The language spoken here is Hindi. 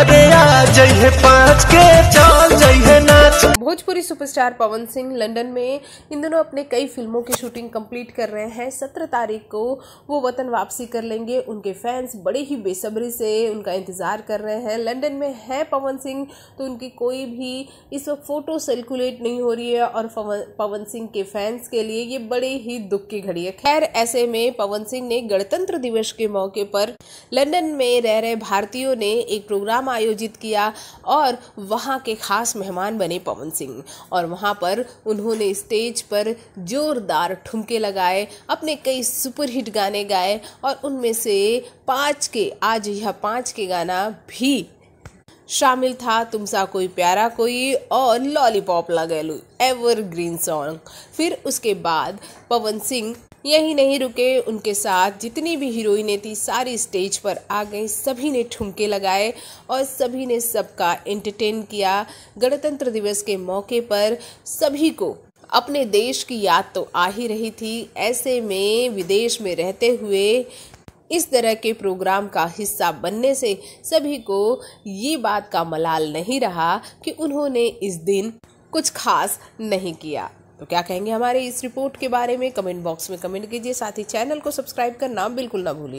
अरे आ पाँच के चौ भोजपुरी सुपरस्टार पवन सिंह लंदन में इन दिनों अपने कई फिल्मों की शूटिंग कंप्लीट कर रहे हैं सत्रह तारीख को वो वतन वापसी कर लेंगे उनके फैंस बड़े ही बेसब्री से उनका इंतज़ार कर रहे हैं लंदन में है पवन सिंह तो उनकी कोई भी इस वक्त फ़ोटो सर्कुलेट नहीं हो रही है और पवन सिंह के फैंस के लिए ये बड़े ही दुख की घड़ी है खैर ऐसे में पवन सिंह ने गणतंत्र दिवस के मौके पर लंदन में रह रहे भारतीयों ने एक प्रोग्राम आयोजित किया और वहाँ के खास मेहमान बने पवन सिंह सिंह और वहाँ पर उन्होंने स्टेज पर जोरदार ठुमके लगाए अपने कई सुपरहिट गाने गाए और उनमें से पाँच के आज यह पाँच के गाना भी शामिल था सा कोई प्यारा कोई और लॉलीपॉप लगे लू ग्रीन सॉन्ग फिर उसके बाद पवन सिंह यही नहीं रुके उनके साथ जितनी भी हीरोइनें थी सारी स्टेज पर आ गई सभी ने ठुमके लगाए और सभी ने सबका एंटरटेन किया गणतंत्र दिवस के मौके पर सभी को अपने देश की याद तो आ ही रही थी ऐसे में विदेश में रहते हुए इस तरह के प्रोग्राम का हिस्सा बनने से सभी को ये बात का मलाल नहीं रहा कि उन्होंने इस दिन कुछ खास नहीं किया तो क्या कहेंगे हमारे इस रिपोर्ट के बारे में कमेंट बॉक्स में कमेंट कीजिए साथ ही चैनल को सब्सक्राइब करना बिल्कुल ना भूलिए